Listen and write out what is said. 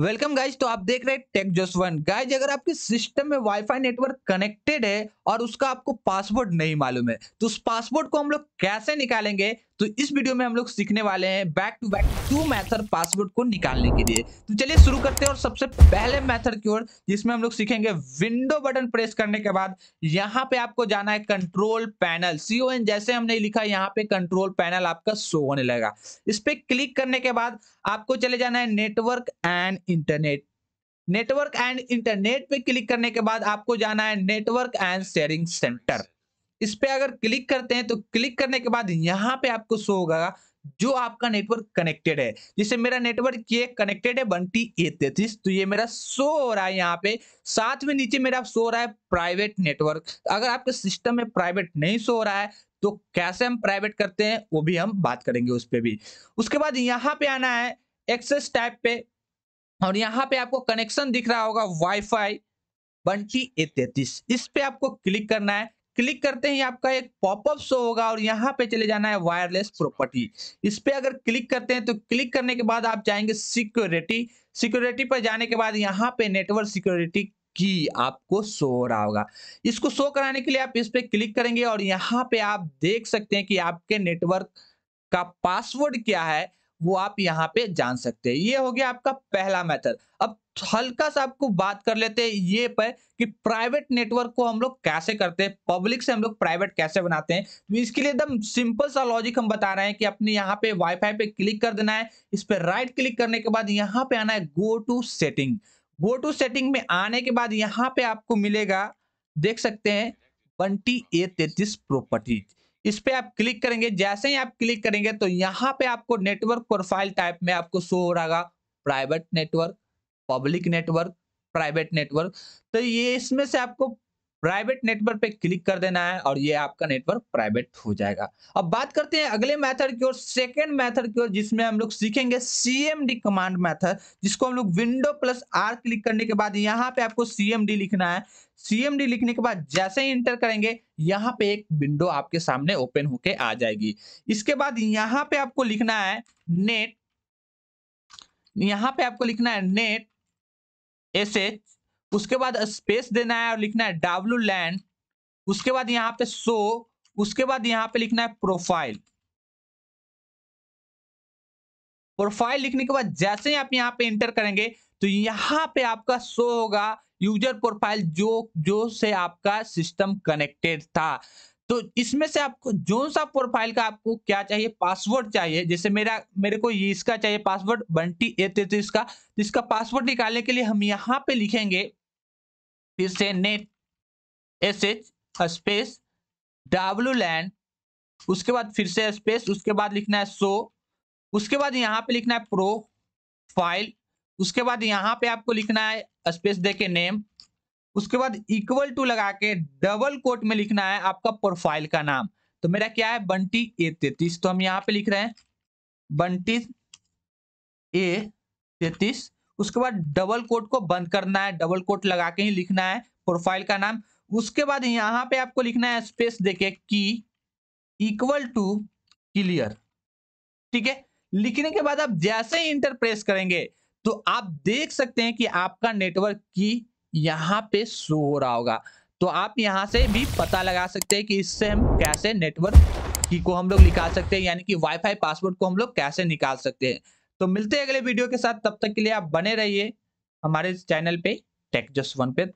welcome guys तो आप देख रहे हैं टेक जोस वन गाइज अगर आपके सिस्टम में वाईफाई नेटवर्क कनेक्टेड है और उसका आपको पासवर्ड नहीं मालूम है तो उस पासवर्ड को हम लोग कैसे निकालेंगे तो इस वीडियो में हम लोग सीखने वाले हैं back to back two method password को निकालने के लिए तो चलिए शुरू करते हैं और सबसे पहले मैथड की ओर जिसमें हम लोग सीखेंगे विंडो बटन प्रेस करने के बाद यहाँ पे आपको जाना है कंट्रोल पैनल सीओ एन जैसे हमने लिखा यहाँ पे कंट्रोल पैनल आपका शो होने लगेगा इस पे क्लिक करने के बाद आपको चले जाना है network and internet network and internet पे क्लिक करने के बाद आपको जाना है नेटवर्क एंड शेयरिंग सेंटर इस पे अगर क्लिक करते हैं तो क्लिक करने के बाद यहाँ पे आपको शो होगा जो आपका नेटवर्क कनेक्टेड है जिसे मेरा नेटवर्क ये कनेक्टेड है बंटी ए तैतीस तो ये मेरा शो हो रहा है यहाँ पे साथ में नीचे मेरा शो हो रहा है प्राइवेट नेटवर्क तो अगर आपके सिस्टम में प्राइवेट नहीं शो हो रहा है तो कैसे हम प्राइवेट करते हैं वो भी हम बात करेंगे उस पर भी उसके बाद यहाँ पे आना है एक्सेस टाइप पे और यहाँ पे आपको कनेक्शन दिख रहा होगा वाईफाई बंटी ए तैतीस इस पे आपको क्लिक करना है क्लिक करते ही आपका एक पॉपअप शो होगा और यहाँ पे चले जाना है वायरलेस प्रॉपर्टी इस पे अगर क्लिक करते हैं तो क्लिक करने के बाद आप जाएंगे सिक्योरिटी सिक्योरिटी पर जाने के बाद यहाँ पे नेटवर्क सिक्योरिटी की आपको शो हो रहा होगा इसको शो कराने के लिए आप इस पर क्लिक करेंगे और यहाँ पे आप देख सकते हैं कि आपके नेटवर्क का पासवर्ड क्या है वो आप यहाँ पे जान सकते हैं ये हो गया आपका पहला मेथड अब हल्का सा आपको बात कर लेते हैं ये पर कि प्राइवेट नेटवर्क को हम लोग कैसे करते हैं पब्लिक से हम लोग प्राइवेट कैसे बनाते हैं तो इसके लिए एकदम सिंपल सा लॉजिक हम बता रहे हैं कि अपने यहाँ पे वाईफाई पे क्लिक कर देना है इस पर राइट क्लिक करने के बाद यहाँ पे आना है go to setting go to setting में आने के बाद यहाँ पे आपको मिलेगा देख सकते हैं बंटी ए तैतीस प्रॉपर्टीज इस पे आप क्लिक करेंगे जैसे ही आप क्लिक करेंगे तो यहाँ पे आपको नेटवर्क प्रोफाइल टाइप में आपको शो हो रहा private network public network private network तो ये इसमें से आपको प्राइवेट नेटवर्क पे क्लिक कर देना है और ये आपका नेटवर्क प्राइवेट हो जाएगा अब बात करते हैं अगले मेथड की ओर सेकेंड मेथड की ओर जिसमें हम लोग सीखेंगे सीएमडी कमांड मेथड जिसको हम लोग विंडो प्लस आर क्लिक करने के बाद यहाँ पे आपको सीएमडी लिखना है सीएमडी लिखने के बाद जैसे ही इंटर करेंगे यहाँ पे एक विंडो आपके सामने ओपन होके आ जाएगी इसके बाद यहाँ पे आपको लिखना है नेट यहाँ पे आपको लिखना है नेट एस एच उसके बाद स्पेस देना है और लिखना है डाब्लू लैंड उसके बाद यहाँ पे शो उसके बाद यहाँ पे लिखना है प्रोफाइल प्रोफाइल लिखने के बाद जैसे ही आप यहाँ पे इंटर करेंगे तो यहाँ पे आपका शो होगा यूजर प्रोफाइल जो जो से आपका सिस्टम कनेक्टेड था तो इसमें से आपको जो सा प्रोफाइल का आपको क्या चाहिए पासवर्ड चाहिए जैसे मेरा मेरे को ये इसका चाहिए पासवर्ड बंटी ए तेतीस का इसका पासवर्ड तो निकालने के लिए हम यहाँ पे लिखेंगे फिर से net S H space W LAN उसके बाद फिर से स्पेस उसके बाद लिखना है सो उसके बाद यहाँ पे लिखना है प्रो फाइल उसके बाद यहाँ पे आपको लिखना है स्पेस दे के नेम उसके बाद इक्वल टू लगा के डबल कोट में लिखना है आपका प्रोफाइल का नाम तो मेरा क्या है बंटी ए तैतीस तो हम यहाँ पे लिख रहे हैं बंटी ए तैतीस उसके बाद डबल कोट को बंद करना है डबल कोट लगा के ही लिखना है प्रोफाइल का नाम उसके बाद यहाँ पे आपको लिखना है स्पेस देके की इक्वल टू क्लियर ठीक है लिखने के बाद आप जैसे ही इंटर प्रेस करेंगे तो आप देख सकते हैं कि आपका नेटवर्क की यहाँ पे शो हो रहा होगा तो आप यहाँ से भी पता लगा सकते हैं कि इससे हम कैसे नेटवर्क की को हम लोग निकाल सकते हैं यानी कि वाईफाई पासवर्ड को हम लोग कैसे निकाल सकते हैं तो मिलते हैं अगले वीडियो के साथ तब तक के लिए आप बने रहिए हमारे चैनल पे टेक जस्ट वन पे